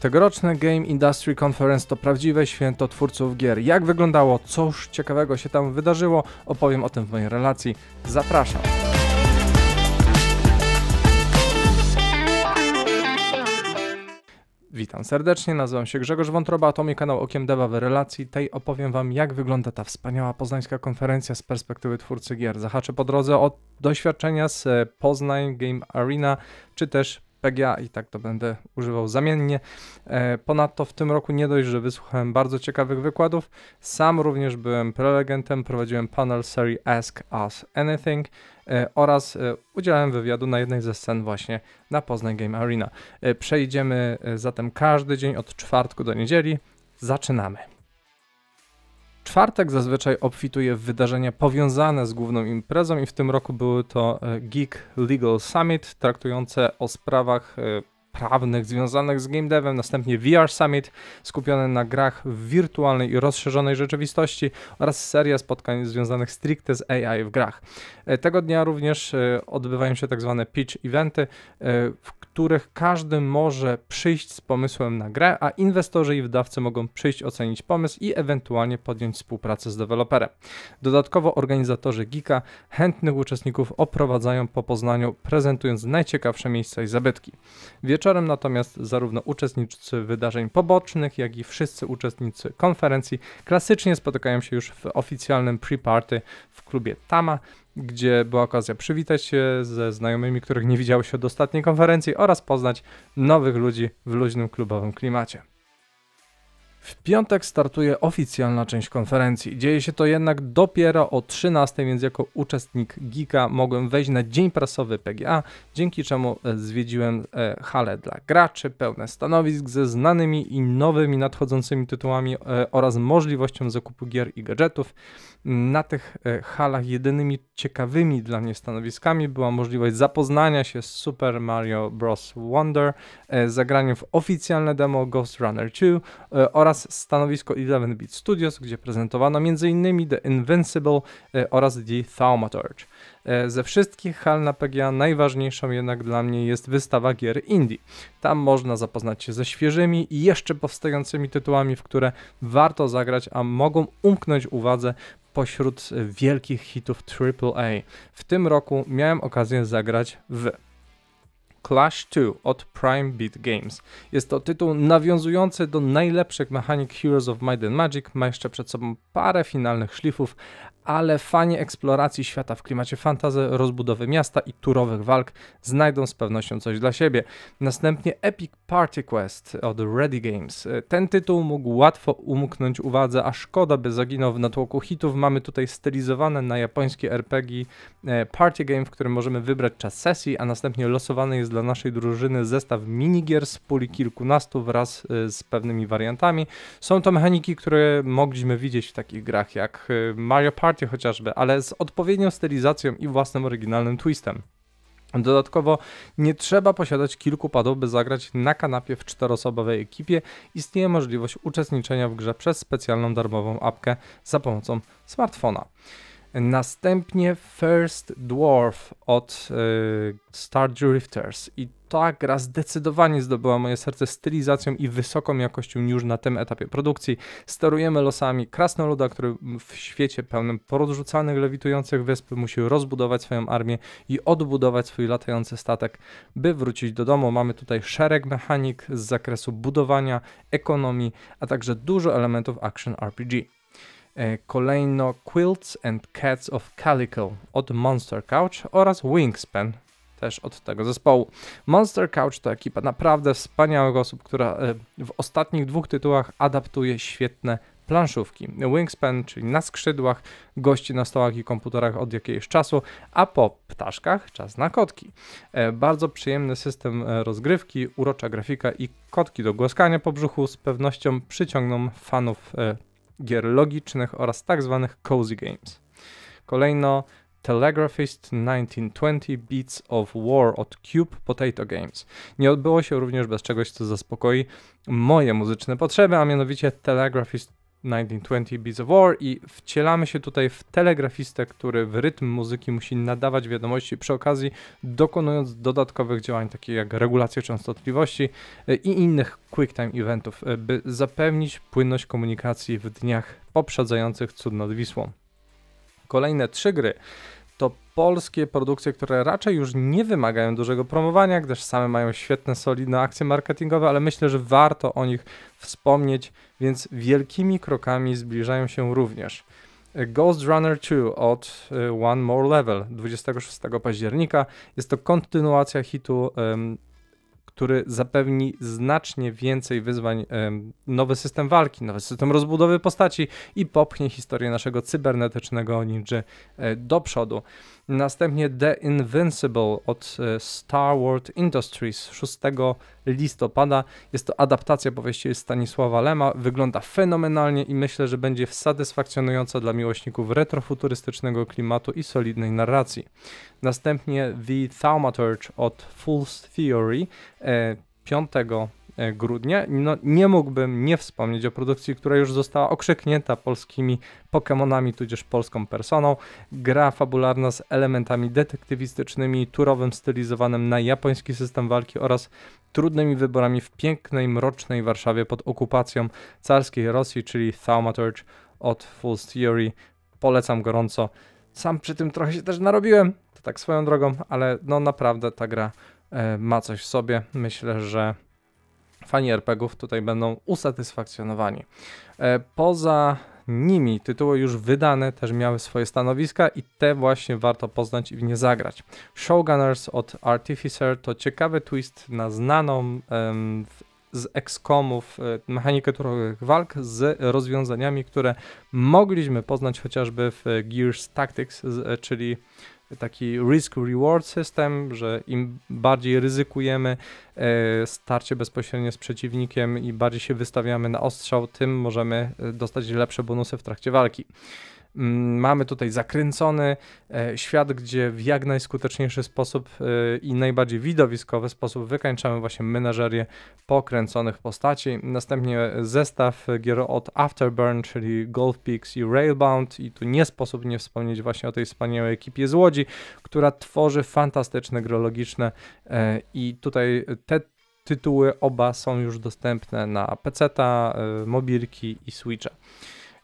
Tegoroczne Game Industry Conference to prawdziwe święto twórców gier. Jak wyglądało, cóż ciekawego się tam wydarzyło, opowiem o tym w mojej relacji. Zapraszam. Witam serdecznie, nazywam się Grzegorz Wątroba, to mój kanał Okiem Deva w relacji. Tej opowiem Wam, jak wygląda ta wspaniała poznańska konferencja z perspektywy twórcy gier. Zahaczę po drodze od doświadczenia z Poznań Game Arena, czy też PGA tak i tak to będę używał zamiennie. E, ponadto w tym roku nie dość, że wysłuchałem bardzo ciekawych wykładów, sam również byłem prelegentem, prowadziłem panel serii Ask Us Anything e, oraz e, udzielałem wywiadu na jednej ze scen właśnie na Poznań Game Arena. Przejdziemy zatem każdy dzień od czwartku do niedzieli. Zaczynamy. Czwartek zazwyczaj obfituje w wydarzenia powiązane z główną imprezą i w tym roku były to e, Geek Legal Summit traktujące o sprawach e, prawnych związanych z game devem, następnie VR Summit skupione na grach w wirtualnej i rozszerzonej rzeczywistości oraz seria spotkań związanych stricte z AI w grach. E, tego dnia również odbywają się tak zwane pitch eventy, w których każdy może przyjść z pomysłem na grę, a inwestorzy i wydawcy mogą przyjść, ocenić pomysł i ewentualnie podjąć współpracę z deweloperem. Dodatkowo organizatorzy Geeka chętnych uczestników oprowadzają po Poznaniu, prezentując najciekawsze miejsca i zabytki. Wieczorem natomiast zarówno uczestnicy wydarzeń pobocznych, jak i wszyscy uczestnicy konferencji klasycznie spotykają się już w oficjalnym pre-party, w klubie Tama, gdzie była okazja przywitać się ze znajomymi, których nie widziało się od ostatniej konferencji oraz poznać nowych ludzi w luźnym klubowym klimacie. W piątek startuje oficjalna część konferencji. Dzieje się to jednak dopiero o 13, więc jako uczestnik Geeka mogłem wejść na dzień prasowy PGA, dzięki czemu e, zwiedziłem e, hale dla graczy, pełne stanowisk ze znanymi i nowymi nadchodzącymi tytułami e, oraz możliwością zakupu gier i gadżetów. Na tych halach jedynymi ciekawymi dla mnie stanowiskami była możliwość zapoznania się z Super Mario Bros. Wonder, zagraniem w oficjalne demo Ghost Runner 2 oraz oraz stanowisko 11-bit Studios, gdzie prezentowano m.in. The Invincible e, oraz The Thaumaturge. E, ze wszystkich hal na PGA najważniejszą jednak dla mnie jest wystawa gier indie. Tam można zapoznać się ze świeżymi i jeszcze powstającymi tytułami, w które warto zagrać, a mogą umknąć uwadze pośród wielkich hitów AAA. W tym roku miałem okazję zagrać w Clash 2 od Prime Beat Games. Jest to tytuł nawiązujący do najlepszych mechanik Heroes of Might and Magic, ma jeszcze przed sobą parę finalnych szlifów, ale fani eksploracji świata w klimacie fantazy, rozbudowy miasta i turowych walk znajdą z pewnością coś dla siebie. Następnie Epic Party Quest od Ready Games. Ten tytuł mógł łatwo umknąć uwadze, a szkoda by zaginął w natłoku hitów. Mamy tutaj stylizowane na japońskie RPG e, party game, w którym możemy wybrać czas sesji, a następnie losowany jest jest dla naszej drużyny zestaw minigier z puli kilkunastu wraz y, z pewnymi wariantami. Są to mechaniki, które mogliśmy widzieć w takich grach jak y, Mario Party chociażby, ale z odpowiednią stylizacją i własnym oryginalnym twistem. Dodatkowo nie trzeba posiadać kilku padów, by zagrać na kanapie w czterosobowej ekipie. Istnieje możliwość uczestniczenia w grze przez specjalną darmową apkę za pomocą smartfona. Następnie First Dwarf od y, Star Drifters i ta gra zdecydowanie zdobyła moje serce stylizacją i wysoką jakością już na tym etapie produkcji. Sterujemy losami krasnoluda, który w świecie pełnym porozrzucanych, lewitujących wysp musi rozbudować swoją armię i odbudować swój latający statek, by wrócić do domu. Mamy tutaj szereg mechanik z zakresu budowania, ekonomii, a także dużo elementów action RPG. E, kolejno Quilts and Cats of Calico od Monster Couch oraz Wingspan też od tego zespołu. Monster Couch to ekipa naprawdę wspaniałych osób, która e, w ostatnich dwóch tytułach adaptuje świetne planszówki. Wingspan, czyli na skrzydłach, gości na stołach i komputerach od jakiegoś czasu, a po ptaszkach czas na kotki. E, bardzo przyjemny system rozgrywki, urocza grafika i kotki do głaskania po brzuchu z pewnością przyciągną fanów gier logicznych oraz tzw. Tak cozy games. Kolejno Telegraphist 1920 Beats of War od Cube Potato Games. Nie odbyło się również bez czegoś, co zaspokoi moje muzyczne potrzeby, a mianowicie Telegraphist 1920 Beats of War i wcielamy się tutaj w telegrafistę, który w rytm muzyki musi nadawać wiadomości przy okazji dokonując dodatkowych działań takich jak regulacje częstotliwości e, i innych quick time eventów, e, by zapewnić płynność komunikacji w dniach poprzedzających cud nad Wisłą. Kolejne trzy gry to polskie produkcje, które raczej już nie wymagają dużego promowania, gdyż same mają świetne, solidne akcje marketingowe, ale myślę, że warto o nich wspomnieć, więc wielkimi krokami zbliżają się również. Ghost Runner 2 od e, One More Level 26 października. Jest to kontynuacja hitu um, który zapewni znacznie więcej wyzwań, nowy system walki, nowy system rozbudowy postaci i popchnie historię naszego cybernetycznego ninja e, do przodu. Następnie The Invincible od e, Star Wars Industries 6 listopada. Jest to adaptacja powieści Stanisława Lema. Wygląda fenomenalnie i myślę, że będzie satysfakcjonująca dla miłośników retrofuturystycznego klimatu i solidnej narracji. Następnie The Thaumaturge od Fool's Theory 5 e, E, grudnia, no, nie mógłbym nie wspomnieć o produkcji, która już została okrzyknięta polskimi Pokémonami, tudzież polską personą. Gra fabularna z elementami detektywistycznymi, turowym stylizowanym na japoński system walki oraz trudnymi wyborami w pięknej, mrocznej Warszawie pod okupacją carskiej Rosji, czyli Thaumaturge od Full Theory. Polecam gorąco. Sam przy tym trochę się też narobiłem, to tak swoją drogą, ale no naprawdę ta gra e, ma coś w sobie. Myślę, że fani RPGów tutaj będą usatysfakcjonowani. E, poza nimi tytuły już wydane też miały swoje stanowiska i te właśnie warto poznać i w nie zagrać. Showgunners od Artificer to ciekawy twist na znaną um, z XCOMów e, mechanikę turowych walk z rozwiązaniami, które mogliśmy poznać chociażby w Gears Tactics, e, czyli taki risk-reward system, że im bardziej ryzykujemy e, starcie bezpośrednie z przeciwnikiem i bardziej się wystawiamy na ostrzał, tym możemy e, dostać lepsze bonusy w trakcie walki. Mm, mamy tutaj zakręcony e, świat, gdzie w jak najskuteczniejszy sposób e, i najbardziej widowiskowy sposób wykańczamy właśnie menażerię pokręconych postaci. Następnie zestaw gier od Afterburn, czyli Golf Peaks i Railbound i tu nie sposób nie wspomnieć właśnie o tej wspaniałej ekipie z Łodzi, która tworzy fantastyczne gry logiczne e, i tutaj te tytuły oba są już dostępne na PC, mobilki i Switcha.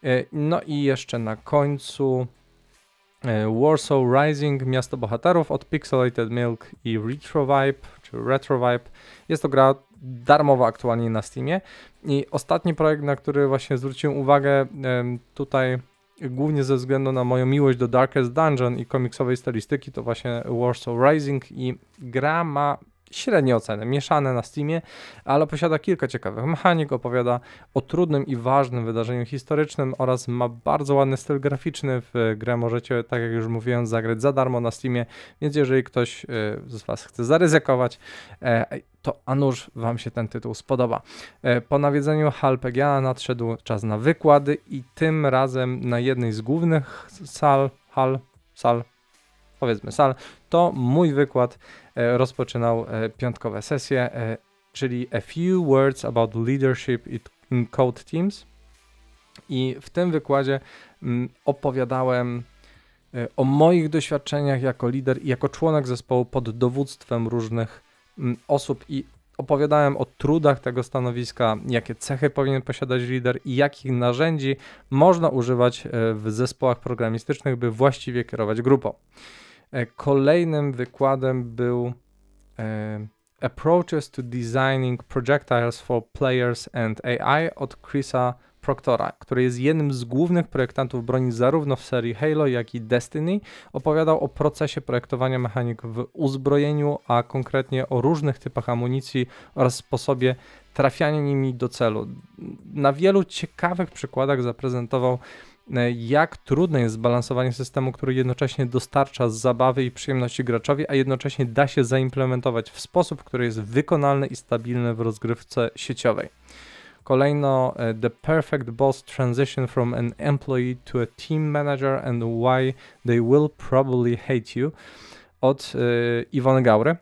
E, no i jeszcze na końcu e, Warsaw Rising, Miasto Bohaterów od Pixelated Milk i Retrovibe, czy Retrovibe. Jest to gra darmowa aktualnie na Steamie. I ostatni projekt, na który właśnie zwróciłem uwagę tutaj głównie ze względu na moją miłość do Darkest Dungeon i komiksowej stylistyki, to właśnie Warsaw Rising i gra ma średnie oceny, mieszane na Steamie, ale posiada kilka ciekawych mechanik, opowiada o trudnym i ważnym wydarzeniu historycznym oraz ma bardzo ładny styl graficzny. W grę możecie, tak jak już mówiłem, zagrać za darmo na Steamie, więc jeżeli ktoś e, z Was chce zaryzykować, e, to a nuż Wam się ten tytuł spodoba. E, po nawiedzeniu HalPGA nadszedł czas na wykłady i tym razem na jednej z głównych sal, hal, sal powiedzmy sal, to mój wykład e, rozpoczynał e, piątkowe sesje, e, czyli A Few Words About Leadership in Code Teams. I w tym wykładzie mm, opowiadałem o moich doświadczeniach jako lider i jako członek zespołu pod dowództwem różnych mm, osób i opowiadałem o trudach tego stanowiska, jakie cechy powinien posiadać lider i jakich narzędzi można używać w zespołach programistycznych, by właściwie kierować grupą. E, kolejnym wykładem był e, Approaches to Designing Projectiles for Players and AI od Chrisa Proctora, który jest jednym z głównych projektantów broni zarówno w serii Halo, jak i Destiny, opowiadał o procesie projektowania mechanik w uzbrojeniu, a konkretnie o różnych typach amunicji oraz sposobie trafiania nimi do celu. Na wielu ciekawych przykładach zaprezentował E, jak trudne jest zbalansowanie systemu, który jednocześnie dostarcza zabawy i przyjemności graczowi, a jednocześnie da się zaimplementować w sposób, który jest wykonalny i stabilny w rozgrywce sieciowej. Kolejno e, The Perfect Boss Transition from an Employee to a Team Manager and Why They Will Probably Hate You od y, Iwony Gaury. Y,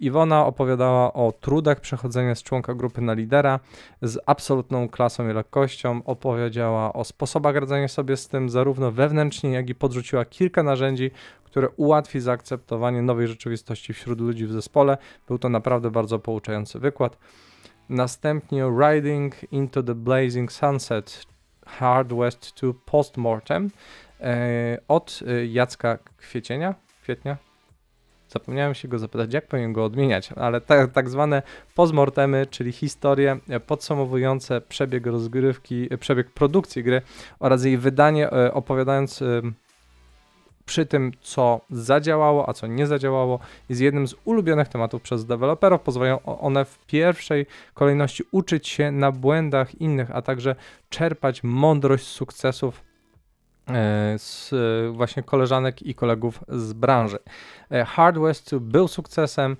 Iwona opowiadała o trudach przechodzenia z członka grupy na lidera z absolutną klasą i lekkością. Opowiedziała o sposobach radzenia sobie z tym zarówno wewnętrznie, jak i podrzuciła kilka narzędzi, które ułatwi zaakceptowanie nowej rzeczywistości wśród ludzi w zespole. Był to naprawdę bardzo pouczający wykład. Następnie Riding into the Blazing Sunset Hard West to Postmortem y, od Jacka Kwiecienia, kwietnia, Zapomniałem się go zapytać, jak powinien go odmieniać, ale tak, tak zwane postmortemy, czyli historie podsumowujące przebieg rozgrywki, przebieg produkcji gry oraz jej wydanie, e, opowiadając e, przy tym, co zadziałało, a co nie zadziałało, jest jednym z ulubionych tematów przez deweloperów. Pozwalają one w pierwszej kolejności uczyć się na błędach innych, a także czerpać mądrość z sukcesów E, z e, właśnie koleżanek i kolegów z branży. E, Hard West był sukcesem,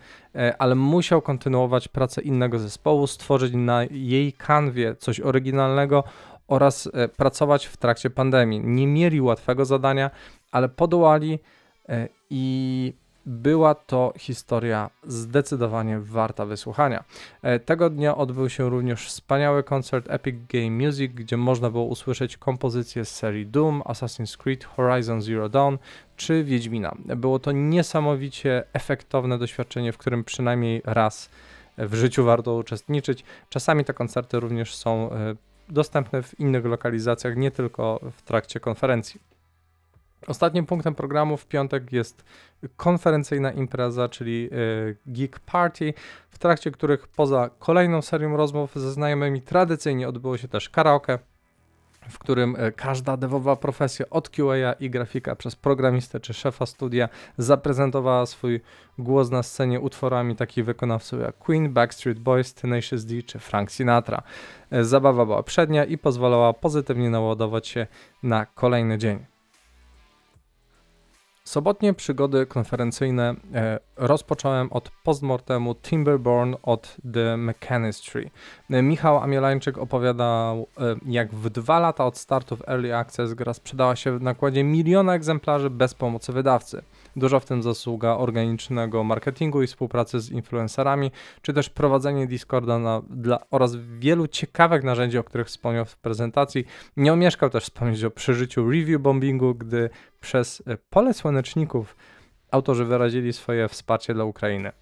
ale musiał kontynuować pracę innego zespołu, stworzyć na jej kanwie coś oryginalnego oraz pracować w trakcie pandemii. Nie mieli łatwego zadania, ale podołali i była to historia zdecydowanie warta wysłuchania. E, tego dnia odbył się również wspaniały koncert Epic Game Music, gdzie można było usłyszeć kompozycje z serii Doom, Assassin's Creed, Horizon Zero Dawn czy Wiedźmina. Było to niesamowicie efektowne doświadczenie, w którym przynajmniej raz w życiu warto uczestniczyć. Czasami te koncerty również są e, dostępne w innych lokalizacjach, nie tylko w trakcie konferencji. Ostatnim punktem programu w piątek jest konferencyjna impreza, czyli e, Geek Party, w trakcie których poza kolejną serią rozmów ze znajomymi tradycyjnie odbyło się też karaoke, w którym e, każda dewowa profesja od QA i grafika przez programistę czy szefa studia zaprezentowała swój głos na scenie utworami takich wykonawców jak Queen, Backstreet Boys, Tenacious D czy Frank Sinatra. E, zabawa była przednia i pozwalała pozytywnie naładować się na kolejny dzień. Sobotnie przygody konferencyjne e, rozpocząłem od postmortemu Timberborn od The Mechanistry. E, Michał Amielańczyk opowiadał, e, jak w dwa lata od startu w Early Access gra sprzedała się w nakładzie miliona egzemplarzy bez pomocy wydawcy. Duża w tym zasługa organicznego marketingu i współpracy z influencerami, czy też prowadzenie Discorda na, dla, oraz wielu ciekawych narzędzi, o których wspomniał w prezentacji. Nie omieszkał też wspomnieć o przeżyciu review bombingu, gdy przez e, pole słoneczników autorzy wyrazili swoje wsparcie dla Ukrainy.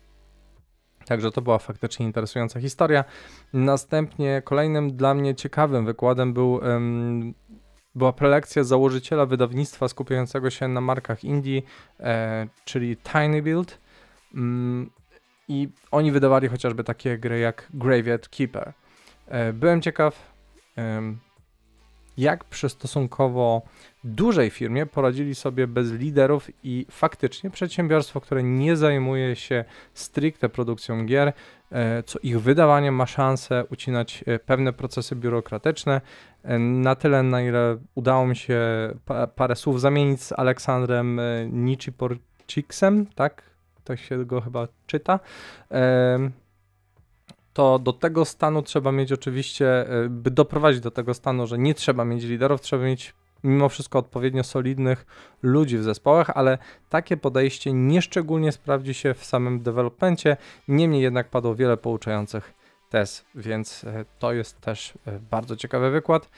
Także to była faktycznie interesująca historia. Następnie kolejnym dla mnie ciekawym wykładem był um, była prelekcja założyciela wydawnictwa skupiającego się na markach Indii, e, czyli Tiny Build. Mm, I oni wydawali chociażby takie gry jak Graveyard Keeper. E, byłem ciekaw. E, jak przy stosunkowo dużej firmie poradzili sobie bez liderów i faktycznie przedsiębiorstwo, które nie zajmuje się stricte produkcją gier, e, co ich wydawanie ma szansę ucinać e, pewne procesy biurokratyczne. E, na tyle, na ile udało mi się pa parę słów zamienić z Aleksandrem Nichiporciksem, tak? To tak się go chyba czyta to do tego stanu trzeba mieć oczywiście, e, by doprowadzić do tego stanu, że nie trzeba mieć liderów, trzeba mieć mimo wszystko odpowiednio solidnych ludzi w zespołach, ale takie podejście nieszczególnie sprawdzi się w samym dewelopencie. Niemniej jednak padło wiele pouczających tez, więc e, to jest też e, bardzo ciekawy wykład.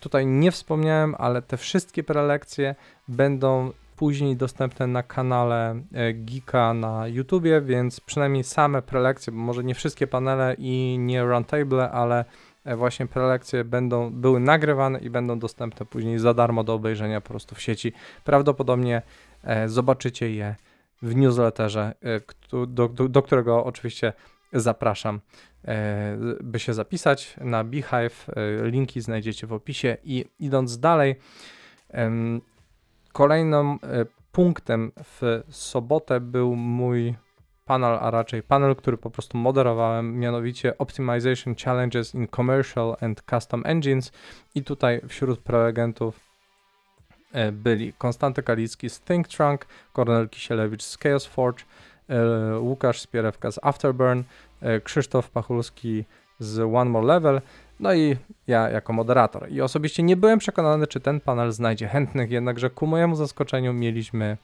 Tutaj nie wspomniałem, ale te wszystkie prelekcje będą później dostępne na kanale e, Geeka na YouTubie, więc przynajmniej same prelekcje, bo może nie wszystkie panele i nie roundtable, ale e, właśnie prelekcje będą były nagrywane i będą dostępne później za darmo do obejrzenia po prostu w sieci. Prawdopodobnie e, zobaczycie je w newsletterze, do, do, do którego oczywiście zapraszam, by się zapisać na Beehive. Linki znajdziecie w opisie i idąc dalej, Kolejnym e, punktem w sobotę był mój panel, a raczej panel, który po prostu moderowałem, mianowicie Optimization Challenges in Commercial and Custom Engines. I tutaj wśród prelegentów e, byli Konstanty Kalicki z ThinkTrunk, Kornel Kisielewicz z Chaos Forge, e, Łukasz Spierewka z Afterburn, Krzysztof Pachulski z One More Level, no i ja jako moderator. I osobiście nie byłem przekonany, czy ten panel znajdzie chętnych, jednakże ku mojemu zaskoczeniu mieliśmy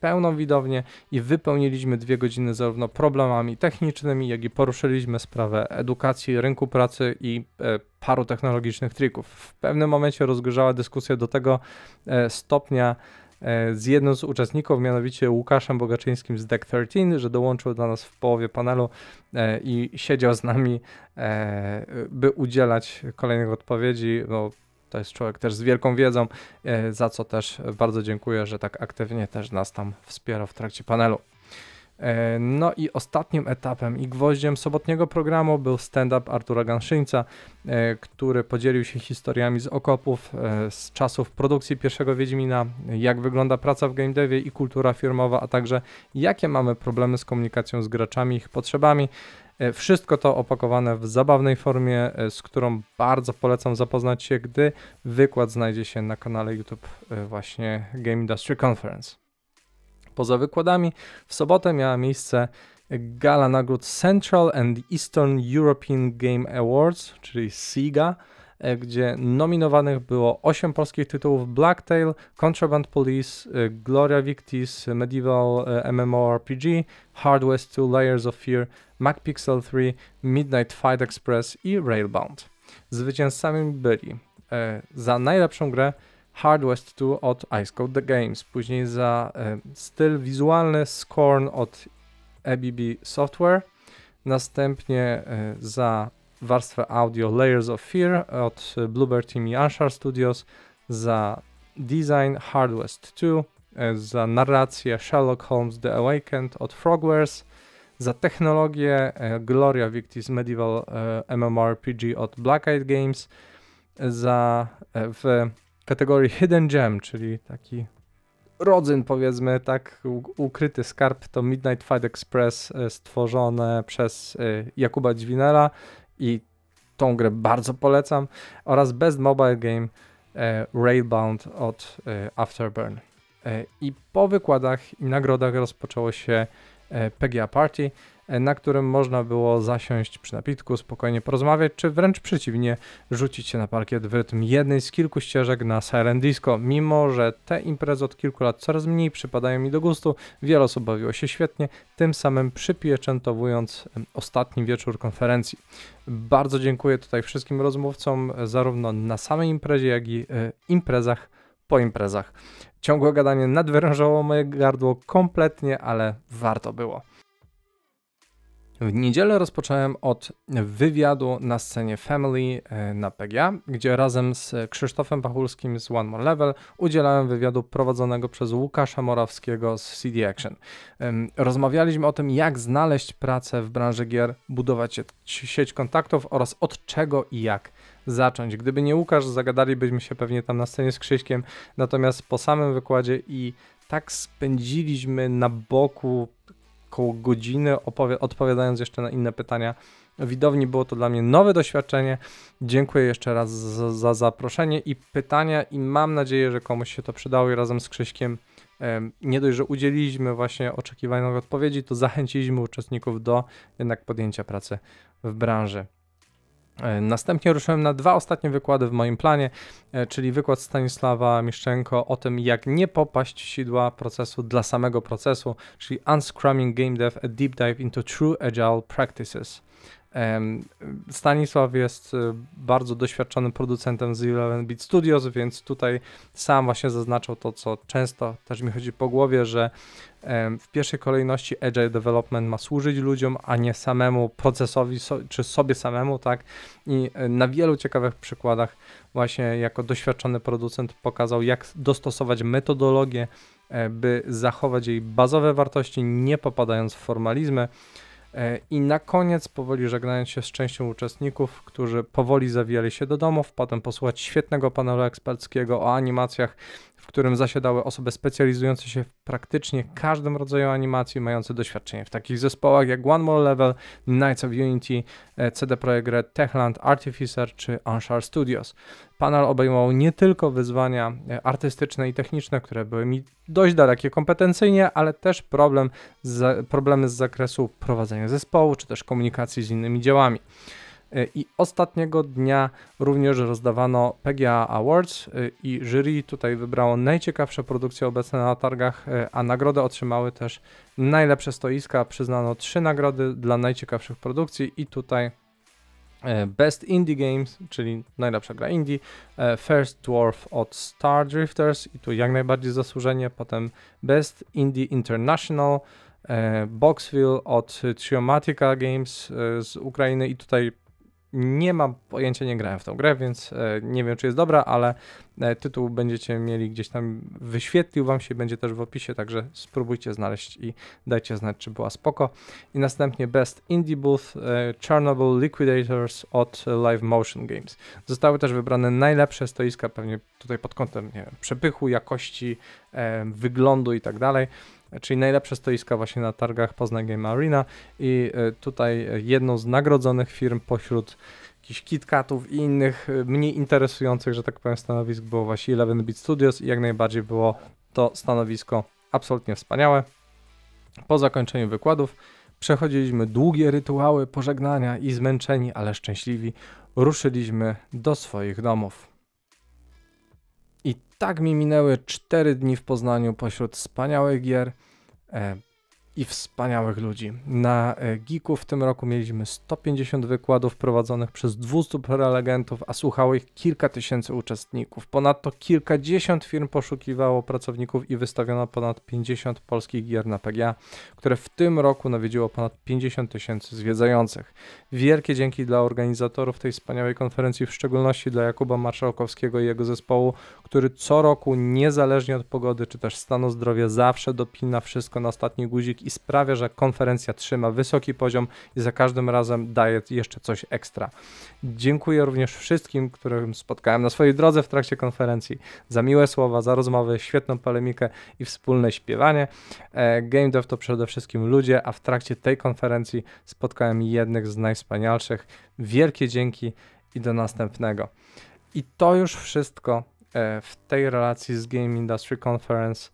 pełną widownię i wypełniliśmy dwie godziny zarówno problemami technicznymi, jak i poruszyliśmy sprawę edukacji, rynku pracy i e, paru technologicznych trików. W pewnym momencie rozgorzała dyskusja do tego e, stopnia, E, z jednym z uczestników, mianowicie Łukaszem Bogaczyńskim z Deck 13, że dołączył do nas w połowie panelu e, i siedział z nami, e, by udzielać kolejnych odpowiedzi. No, to jest człowiek też z wielką wiedzą, za co też bardzo dziękuję, że tak aktywnie też nas tam wspiera w trakcie panelu. E, no i ostatnim etapem i gwoździem sobotniego programu był stand-up Artura Ganszyńca, e, który podzielił się historiami z okopów, e, z czasów produkcji pierwszego Wiedźmina, jak wygląda praca w game devie i kultura firmowa, a także jakie mamy problemy z komunikacją z graczami, ich potrzebami. Wszystko to opakowane w zabawnej formie, z którą bardzo polecam zapoznać się, gdy wykład znajdzie się na kanale YouTube właśnie Game Industry Conference. Poza wykładami w sobotę miała miejsce gala nagród Central and Eastern European Game Awards, czyli SIGA, e, gdzie nominowanych było 8 polskich tytułów Blacktail, Contraband Police, e, Gloria Victis, Medieval e, MMORPG, Hard West 2 Layers of Fear, MacPixel 3, Midnight Fight Express i Railbound. Zwycięzcami byli za najlepszą grę Hard West 2 od Ice Code The Games, później za e, styl wizualny Scorn od ABB Software, następnie e, za warstwę audio Layers of Fear od Bluebird Team i Anshar Studios, za design Hard West 2, e, za narrację Sherlock Holmes The Awakened od Frogwares, za technologię Gloria Victis Medieval MMORPG od Black Eyed Games, za w kategorii Hidden Gem, czyli taki rodzyn, powiedzmy, tak ukryty skarb, to Midnight Fight Express e, stworzone przez e, Jakuba Dźwinera i tą grę bardzo polecam, oraz Best Mobile Game e, Railbound od Afterburn. I po wykładach i nagrodach rozpoczęło się PGA Party na którym można było zasiąść przy napitku, spokojnie porozmawiać, czy wręcz przeciwnie, rzucić się na parkiet w rytm jednej z kilku ścieżek na Siren Disco. Mimo, że te imprezy od kilku lat coraz mniej przypadają mi do gustu, wiele osób bawiło się świetnie, tym samym przypieczętowując ostatni wieczór konferencji. Bardzo dziękuję tutaj wszystkim rozmówcom, zarówno na samej imprezie, jak i e, imprezach po imprezach. Ciągłe gadanie nadwyrężało moje gardło kompletnie, ale warto było. W niedzielę rozpocząłem od wywiadu na scenie Family e, na PGA, gdzie razem z Krzysztofem Pachulskim z One More Level udzielałem wywiadu prowadzonego przez Łukasza Morawskiego z CD Action. Rozmawialiśmy o tym, jak znaleźć pracę w branży gier, budować sieć kontaktów oraz od czego i jak zacząć. Gdyby nie Łukasz, zagadalibyśmy się pewnie tam na scenie z Krzyśkiem, natomiast po samym wykładzie i tak spędziliśmy na boku około godziny, odpowiadając jeszcze na inne pytania widowni. Było to dla mnie nowe doświadczenie. Dziękuję jeszcze raz za, za zaproszenie i pytania i mam nadzieję, że komuś się to przydało i razem z Krzyśkiem nie dość, że udzieliliśmy właśnie oczekiwanych odpowiedzi, to zachęciliśmy uczestników do jednak podjęcia pracy w branży. E, następnie ruszyłem na dwa ostatnie wykłady w moim planie, e, czyli wykład Stanisława Miszczenko o tym, jak nie popaść w sidła procesu dla samego procesu, czyli Unscrumming Game Dev, a Deep Dive into True Agile Practices. Stanisław jest y, bardzo doświadczonym producentem z 11 Beat Studios, więc tutaj sam właśnie zaznaczał to, co często też mi chodzi po głowie, że w pierwszej kolejności agile development ma służyć ludziom, a nie samemu procesowi czy sobie samemu, tak? I y, na wielu ciekawych przykładach właśnie jako doświadczony producent pokazał, jak dostosować metodologię, e, by zachować jej bazowe wartości, nie popadając w formalizmy. E, I na koniec, powoli żegnając się z częścią uczestników, którzy powoli zawijali się do domów, potem posłuchać świetnego panelu eksperckiego o animacjach w którym zasiadały osoby specjalizujące się w praktycznie każdym rodzaju animacji, mające doświadczenie w takich zespołach jak One More Level, Knights of Unity, e, CD Projekt Red, Techland, Artificer czy Anshar Studios. Panel obejmował nie tylko wyzwania e, artystyczne i techniczne, które były mi dość dalekie kompetencyjnie, ale też problem z, problemy z zakresu prowadzenia zespołu czy też komunikacji z innymi działami. E, I ostatniego dnia również rozdawano PGA Awards e, i jury tutaj wybrało najciekawsze produkcje obecne na targach, e, a nagrodę otrzymały też najlepsze stoiska. Przyznano trzy nagrody dla najciekawszych produkcji i tutaj Best Indie Games, czyli najlepsza gra indie, First Dwarf od Star Drifters i tu jak najbardziej zasłużenie, potem Best Indie International, Boxville od Triomatica Games z Ukrainy i tutaj nie mam pojęcia, nie grałem w tą grę, więc e, nie wiem, czy jest dobra, ale E, tytuł będziecie mieli gdzieś tam, wyświetlił wam się, będzie też w opisie, także spróbujcie znaleźć i dajcie znać, czy była spoko. I następnie Best Indie Booth e, Chernobyl Liquidators od Live Motion Games. Zostały też wybrane najlepsze stoiska, pewnie tutaj pod kątem nie wiem, przepychu, jakości, e, wyglądu i tak dalej czyli najlepsze stoiska właśnie na targach Poznań Game Arena i tutaj jedną z nagrodzonych firm pośród jakichś KitKatów i innych y, mniej interesujących, że tak powiem, stanowisk było właśnie 11-bit Studios i jak najbardziej było to stanowisko absolutnie wspaniałe. Po zakończeniu wykładów przechodziliśmy długie rytuały pożegnania i zmęczeni, ale szczęśliwi, ruszyliśmy do swoich domów. I tak mi minęły 4 dni w Poznaniu pośród wspaniałych gier, e, i wspaniałych ludzi. Na e, Giku w tym roku mieliśmy 150 wykładów prowadzonych przez 200 prelegentów, a słuchało ich kilka tysięcy uczestników. Ponadto kilkadziesiąt firm poszukiwało pracowników i wystawiono ponad 50 polskich gier na PGA, które w tym roku nawiedziło ponad 50 tysięcy zwiedzających. Wielkie dzięki dla organizatorów tej wspaniałej konferencji, w szczególności dla Jakuba Marszałkowskiego i jego zespołu, który co roku niezależnie od pogody czy też stanu zdrowia zawsze dopina wszystko na ostatni guzik i sprawia, że konferencja trzyma wysoki poziom i za każdym razem daje jeszcze coś ekstra. Dziękuję również wszystkim, którym spotkałem na swojej drodze w trakcie konferencji za miłe słowa, za rozmowy, świetną polemikę i wspólne śpiewanie. E, Game Dev to przede wszystkim ludzie, a w trakcie tej konferencji spotkałem jednych z najwspanialszych. Wielkie dzięki i do następnego. I to już wszystko e, w tej relacji z Game Industry Conference.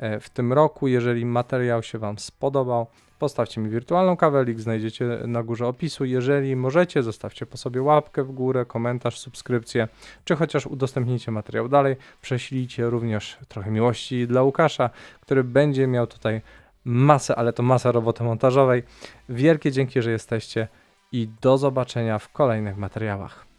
E, w tym roku. Jeżeli materiał się Wam spodobał, postawcie mi wirtualną kawę, link znajdziecie na górze opisu. Jeżeli możecie, zostawcie po sobie łapkę w górę, komentarz, subskrypcję, czy chociaż udostępnijcie materiał dalej. Prześlijcie również trochę miłości dla Łukasza, który będzie miał tutaj masę, ale to masę roboty montażowej. Wielkie dzięki, że jesteście i do zobaczenia w kolejnych materiałach.